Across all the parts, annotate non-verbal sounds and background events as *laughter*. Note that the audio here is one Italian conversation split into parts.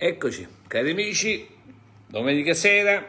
Eccoci, cari amici, domenica sera,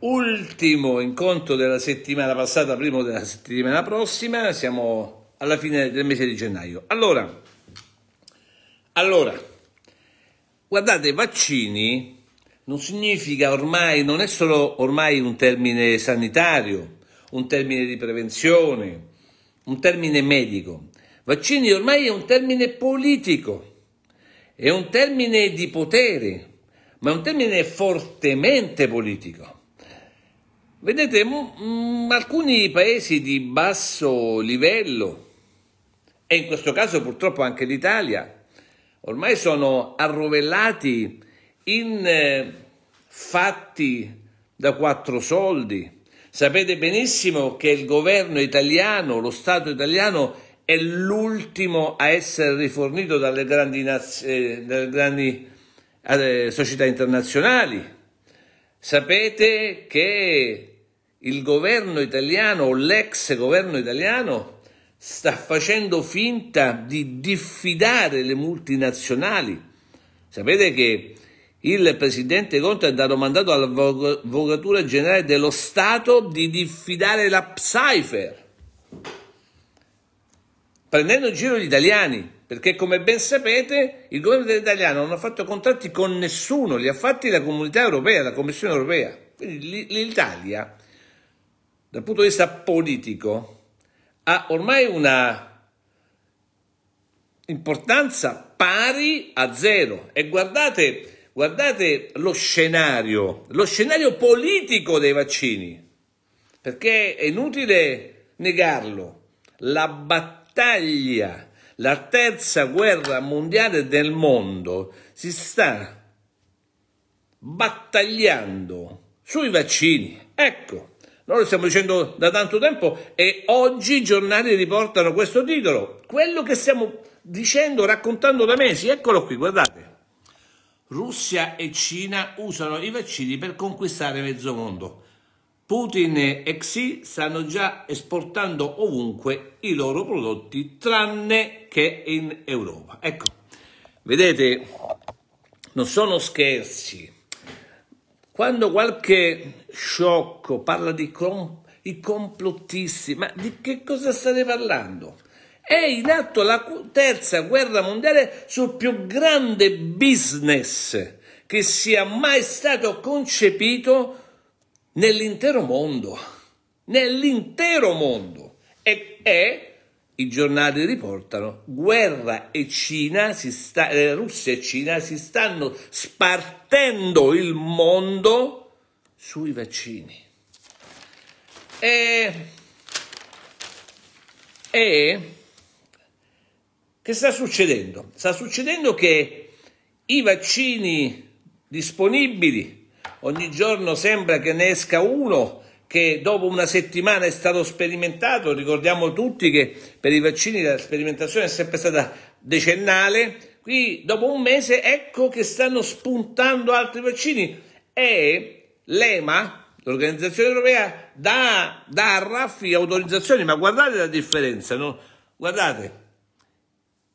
ultimo incontro della settimana passata, primo della settimana prossima, siamo alla fine del mese di gennaio. Allora, allora guardate, vaccini non significa ormai, non è solo ormai un termine sanitario, un termine di prevenzione, un termine medico. Vaccini ormai è un termine politico è un termine di potere, ma è un termine fortemente politico. Vedete, mm, alcuni paesi di basso livello, e in questo caso purtroppo anche l'Italia, ormai sono arrovellati in eh, fatti da quattro soldi. Sapete benissimo che il governo italiano, lo Stato italiano, è l'ultimo a essere rifornito dalle grandi, eh, dalle grandi eh, società internazionali. Sapete che il governo italiano l'ex governo italiano sta facendo finta di diffidare le multinazionali. Sapete che il presidente Conte ha dato mandato all'Avvocatura Generale dello Stato di diffidare la Pfeiffer prendendo in giro gli italiani, perché come ben sapete il governo italiano non ha fatto contratti con nessuno, li ha fatti la comunità europea, la Commissione europea. Quindi l'Italia, dal punto di vista politico, ha ormai una importanza pari a zero. E guardate, guardate lo scenario, lo scenario politico dei vaccini, perché è inutile negarlo. La battaglia battaglia, la terza guerra mondiale del mondo, si sta battagliando sui vaccini. Ecco, noi lo stiamo dicendo da tanto tempo e oggi i giornali riportano questo titolo. Quello che stiamo dicendo, raccontando da mesi, eccolo qui, guardate. Russia e Cina usano i vaccini per conquistare mezzo mondo. Putin e Xi stanno già esportando ovunque i loro prodotti tranne che in Europa. Ecco, vedete, non sono scherzi. Quando qualche sciocco parla di com i complottisti, ma di che cosa state parlando? È in atto la terza guerra mondiale sul più grande business che sia mai stato concepito nell'intero mondo, nell'intero mondo. E, e, i giornali riportano guerra e Cina si sta, eh, Russia e Cina si stanno spartendo il mondo sui vaccini. E, e che sta succedendo? Sta succedendo che i vaccini disponibili ogni giorno sembra che ne esca uno che dopo una settimana è stato sperimentato, ricordiamo tutti che per i vaccini la sperimentazione è sempre stata decennale, qui dopo un mese ecco che stanno spuntando altri vaccini e l'EMA, l'Organizzazione Europea, dà, dà, a Raffi autorizzazioni, ma guardate la differenza, no? guardate,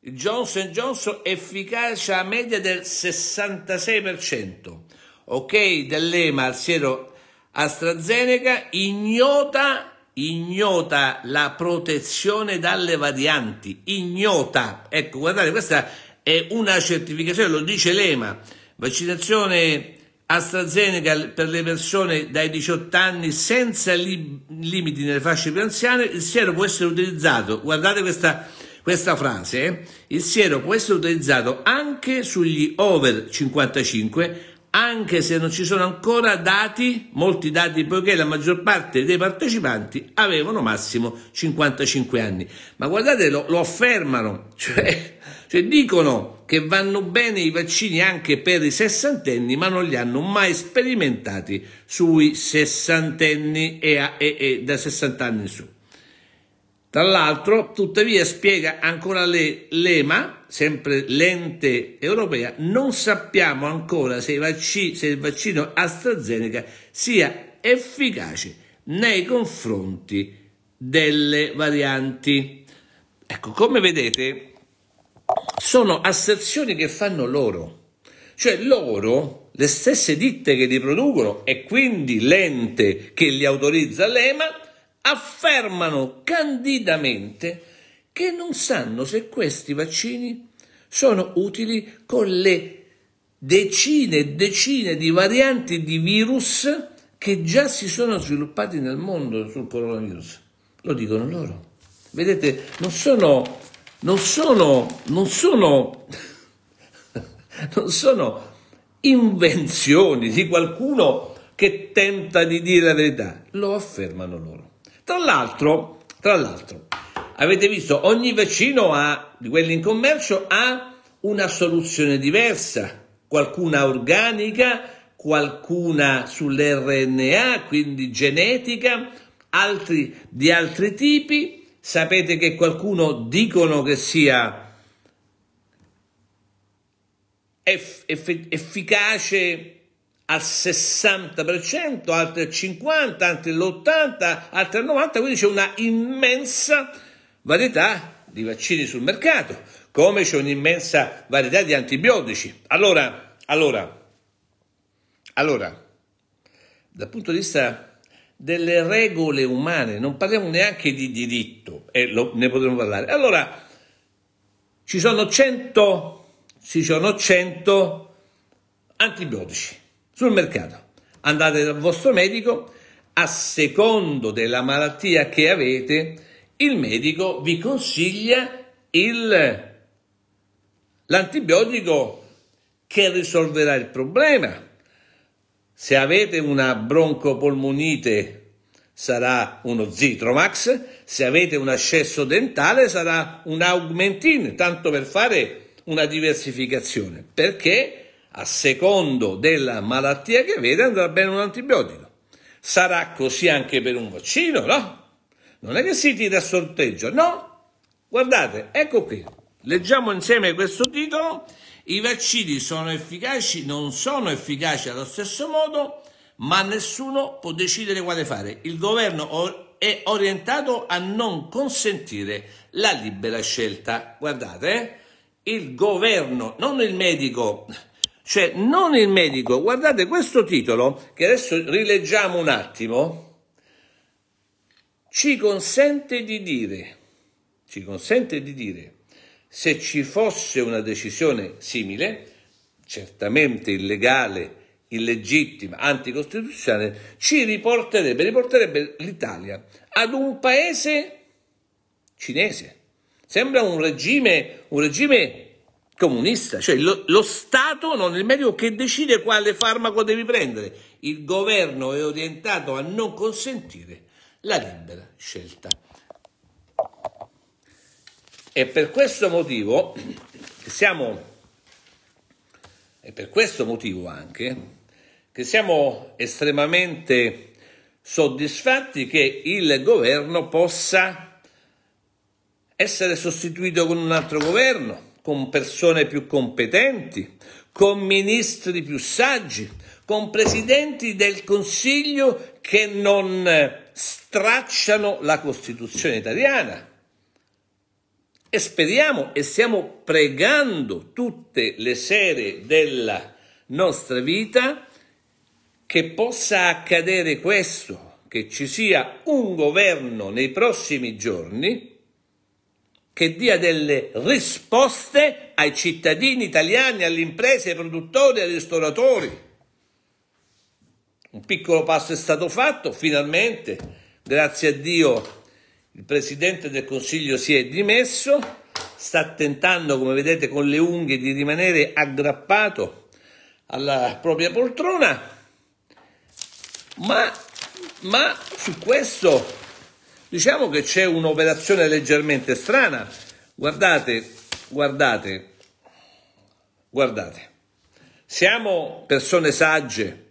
Johnson Johnson efficacia media del 66%, ok dell'EMA al siero AstraZeneca, ignota, ignota la protezione dalle varianti, ignota. Ecco, guardate, questa è una certificazione, lo dice l'EMA, vaccinazione AstraZeneca per le persone dai 18 anni senza li limiti nelle fasce più anziane, il siero può essere utilizzato, guardate questa, questa frase, eh? il siero può essere utilizzato anche sugli over 55 anche se non ci sono ancora dati, molti dati poiché la maggior parte dei partecipanti avevano massimo 55 anni. Ma guardate, lo, lo affermano, *laughs* cioè, cioè dicono che vanno bene i vaccini anche per i sessantenni, ma non li hanno mai sperimentati sui sessantenni e, a, e, e da 60 anni in su. Tra l'altro, tuttavia, spiega ancora le, l'EMA, sempre l'ente europea, non sappiamo ancora se, vaccino, se il vaccino AstraZeneca sia efficace nei confronti delle varianti. Ecco, come vedete, sono asserzioni che fanno loro, cioè loro, le stesse ditte che li producono e quindi l'ente che li autorizza l'EMA, affermano candidamente che non sanno se questi vaccini sono utili con le decine e decine di varianti di virus che già si sono sviluppati nel mondo sul coronavirus. Lo dicono loro. Vedete, non sono, non sono, non sono, *laughs* non sono invenzioni di qualcuno che tenta di dire la verità, lo affermano loro. Tra l'altro, tra l'altro, avete visto, ogni vaccino ha, di quelli in commercio ha una soluzione diversa, qualcuna organica, qualcuna sull'RNA, quindi genetica, altri di altri tipi. Sapete che qualcuno dicono che sia efficace al 60%, altre al 50%, altre all'80%, altre al 90%, quindi c'è una immensa varietà di vaccini sul mercato, come c'è un'immensa varietà di antibiotici. Allora, allora, allora, dal punto di vista delle regole umane, non parliamo neanche di diritto, e eh, ne potremo parlare. Allora, ci sono 100, ci sono 100 antibiotici sul mercato. Andate dal vostro medico, a secondo della malattia che avete, il medico vi consiglia il, l'antibiotico che risolverà il problema. Se avete una broncopolmonite sarà uno Zitromax, se avete un ascesso dentale sarà un Augmentin, tanto per fare una diversificazione, perché a secondo della malattia che vede andrà bene un antibiotico. Sarà così anche per un vaccino, no? Non è che si tira a sorteggio, no? Guardate, ecco qui, leggiamo insieme questo titolo, i vaccini sono efficaci, non sono efficaci allo stesso modo, ma nessuno può decidere quale fare. Il governo è orientato a non consentire la libera scelta. Guardate, eh? il governo, non il medico, cioè, non il medico. Guardate questo titolo, che adesso rileggiamo un attimo, ci consente di dire, ci consente di dire, se ci fosse una decisione simile, certamente illegale, illegittima, anticostituzionale, ci riporterebbe, riporterebbe l'Italia ad un paese cinese. Sembra un regime, un regime comunista, cioè lo, lo Stato non è il medico che decide quale farmaco devi prendere, il governo è orientato a non consentire la libera scelta. E per questo motivo siamo, e per questo motivo anche, che siamo estremamente soddisfatti che il governo possa essere sostituito con un altro governo con persone più competenti, con ministri più saggi, con presidenti del Consiglio che non eh, stracciano la Costituzione italiana. E speriamo e stiamo pregando tutte le sere della nostra vita che possa accadere questo, che ci sia un governo nei prossimi giorni che dia delle risposte ai cittadini italiani, alle imprese, ai produttori, ai ristoratori. Un piccolo passo è stato fatto, finalmente, grazie a Dio il Presidente del Consiglio si è dimesso, sta tentando, come vedete con le unghie, di rimanere aggrappato alla propria poltrona, ma, ma su questo Diciamo che c'è un'operazione leggermente strana. Guardate, guardate, guardate. Siamo persone sagge,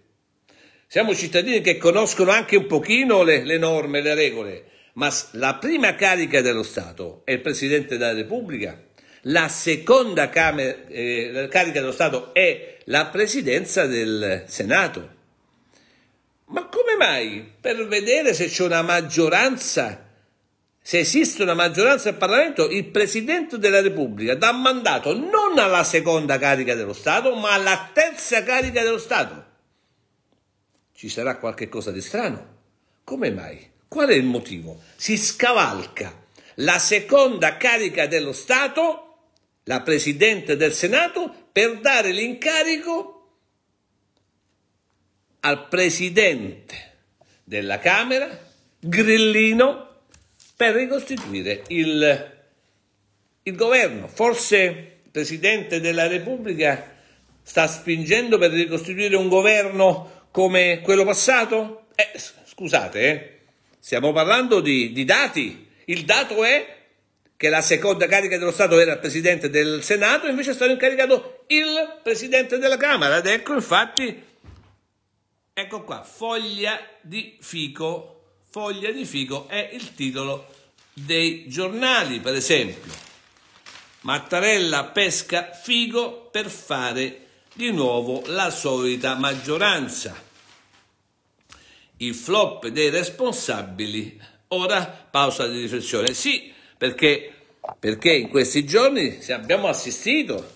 siamo cittadini che conoscono anche un pochino le, le norme, le regole, ma la prima carica dello Stato è il Presidente della Repubblica, la seconda camera, eh, carica dello Stato è la Presidenza del Senato. Ma come mai? Per vedere se c'è una maggioranza, se esiste una maggioranza al Parlamento, il Presidente della Repubblica dà mandato non alla seconda carica dello Stato, ma alla terza carica dello Stato. Ci sarà qualche cosa di strano? Come mai? Qual è il motivo? Si scavalca la seconda carica dello Stato, la Presidente del Senato, per dare l'incarico al presidente della Camera Grillino per ricostituire il, il governo. Forse il presidente della Repubblica sta spingendo per ricostituire un governo come quello passato? Eh, scusate, eh. stiamo parlando di, di dati. Il dato è che la seconda carica dello Stato era il Presidente del Senato, invece è stato incaricato il Presidente della Camera ed ecco infatti Ecco qua, foglia di fico. Foglia di fico è il titolo dei giornali, per esempio. Mattarella pesca figo per fare di nuovo la solita maggioranza. Il flop dei responsabili. Ora pausa di riflessione. Sì, perché, perché in questi giorni abbiamo assistito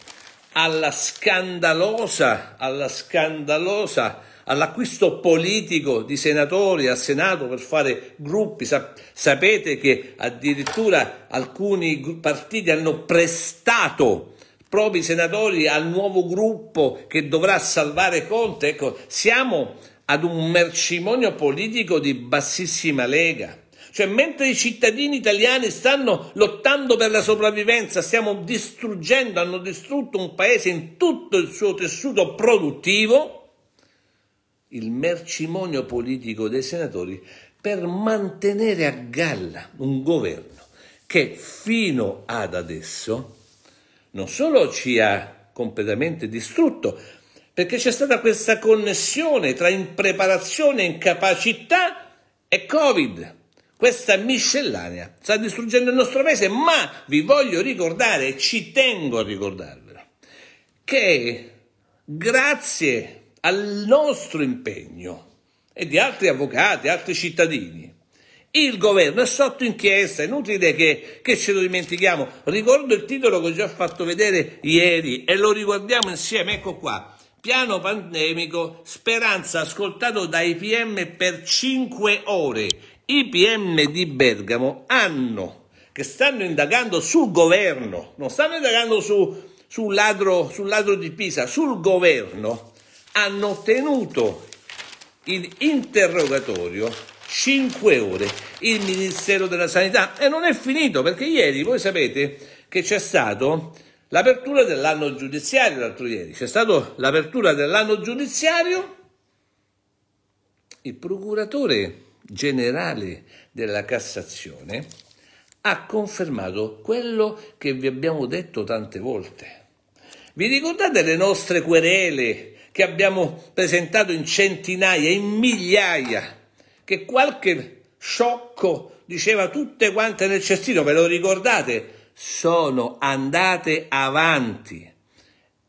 alla scandalosa, alla scandalosa all'acquisto politico di senatori al Senato per fare gruppi. sapete che addirittura alcuni partiti hanno prestato propri senatori al nuovo gruppo che dovrà salvare Conte. Ecco, siamo ad un mercimonio politico di bassissima lega. Cioè, mentre i cittadini italiani stanno lottando per la sopravvivenza, stiamo distruggendo, hanno distrutto un paese in tutto il suo tessuto produttivo, il mercimonio politico dei senatori per mantenere a galla un governo che fino ad adesso non solo ci ha completamente distrutto, perché c'è stata questa connessione tra impreparazione, incapacità e Covid. Questa miscellanea sta distruggendo il nostro paese, ma vi voglio ricordare, ci tengo a ricordarvelo, che grazie al nostro impegno e di altri avvocati, altri cittadini. Il governo è sotto inchiesta, è inutile che, che, ce lo dimentichiamo. Ricordo il titolo che ho già fatto vedere ieri e lo riguardiamo insieme, ecco qua. Piano pandemico, Speranza ascoltato dai PM per 5 ore. I PM di Bergamo hanno, che stanno indagando sul governo, non stanno indagando su, sul, ladro, sul ladro di Pisa, sul governo, hanno tenuto in interrogatorio 5 ore il Ministero della Sanità e non è finito perché ieri voi sapete che c'è stato l'apertura dell'anno giudiziario l'altro ieri c'è stata l'apertura dell'anno giudiziario il procuratore generale della Cassazione ha confermato quello che vi abbiamo detto tante volte vi ricordate le nostre querele che abbiamo presentato in centinaia, in migliaia, che qualche sciocco diceva tutte quante nel cestino, ve lo ricordate? Sono andate avanti.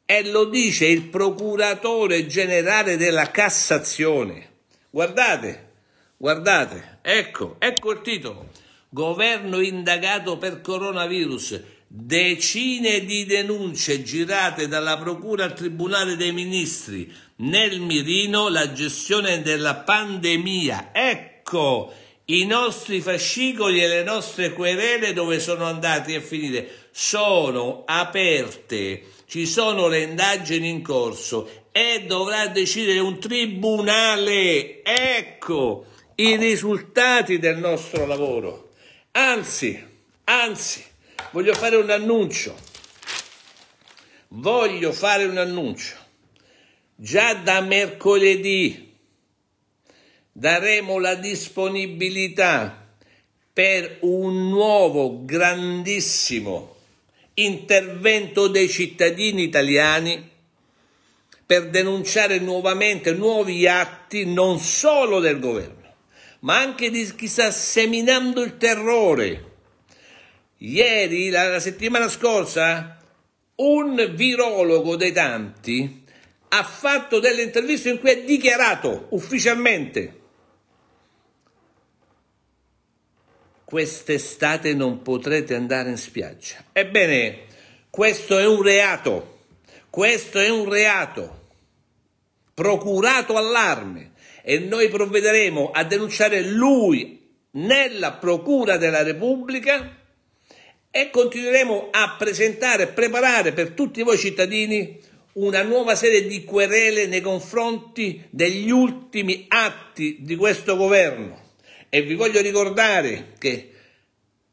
E lo dice il procuratore generale della Cassazione. Guardate, guardate, ecco, ecco il titolo. Governo indagato per coronavirus decine di denunce girate dalla Procura al Tribunale dei Ministri. Nel mirino la gestione della pandemia. Ecco i nostri fascicoli e le nostre querele dove sono andati a finire. Sono aperte, ci sono le indagini in corso e dovrà decidere un tribunale. Ecco i risultati del nostro lavoro. Anzi, anzi Voglio fare un annuncio. Voglio fare un annuncio. Già da mercoledì daremo la disponibilità per un nuovo grandissimo intervento dei cittadini italiani per denunciare nuovamente nuovi atti non solo del governo, ma anche di chi sta seminando il terrore Ieri, la, settimana scorsa, un virologo dei tanti ha fatto delle interviste in cui ha dichiarato ufficialmente quest'estate non potrete andare in spiaggia. Ebbene, questo è un reato, questo è un reato, procurato allarme e noi provvederemo a denunciare lui nella Procura della Repubblica e continueremo a presentare e preparare per tutti voi cittadini una nuova serie di querele nei confronti degli ultimi atti di questo governo e vi voglio ricordare che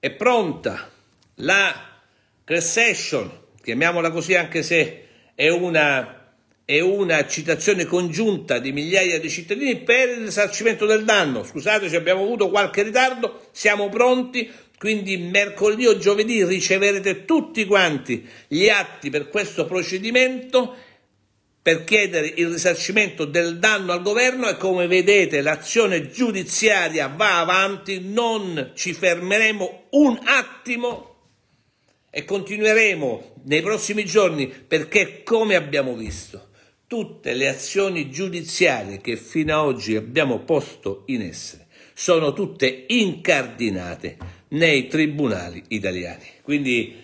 è pronta la class chiamiamola così anche se è una, è una citazione congiunta di migliaia di cittadini per il risarcimento del danno. Scusateci, abbiamo avuto qualche ritardo, siamo pronti, quindi mercoledì o giovedì riceverete tutti quanti gli atti per questo procedimento per chiedere il risarcimento del danno al governo e come vedete l'azione giudiziaria va avanti, non ci fermeremo un attimo e continueremo nei prossimi giorni perché come abbiamo visto tutte le azioni giudiziarie che fino ad oggi abbiamo posto in essere sono tutte incardinate nei tribunali italiani. Quindi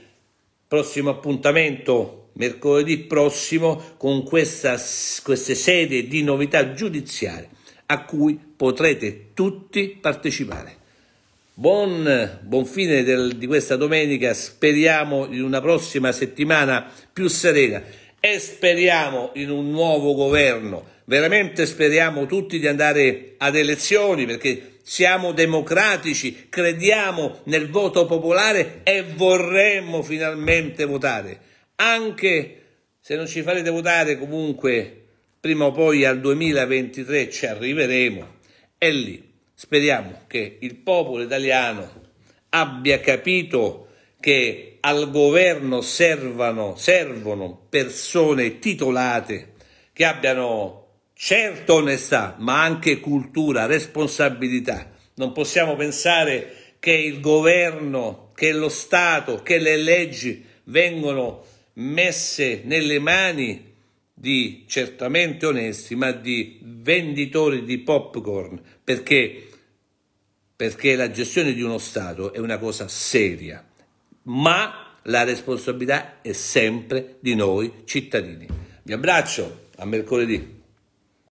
prossimo appuntamento mercoledì prossimo con questa, queste serie di novità giudiziarie a cui potrete tutti partecipare. Buon, buon fine del, di questa domenica, speriamo in una prossima settimana più serena e speriamo in un nuovo governo. Veramente speriamo tutti di andare ad elezioni perché siamo democratici, crediamo nel voto popolare e vorremmo finalmente votare. Anche se non ci farete votare comunque prima o poi al 2023 ci arriveremo e lì speriamo che il popolo italiano abbia capito che al governo servano, servono persone titolate che abbiano certo onestà, ma anche cultura, responsabilità. Non possiamo pensare che il governo, che lo Stato, che le leggi vengono messe nelle mani di certamente onesti, ma di venditori di popcorn, perché, perché la gestione di uno Stato è una cosa seria, ma la responsabilità è sempre di noi cittadini. Vi abbraccio, a mercoledì.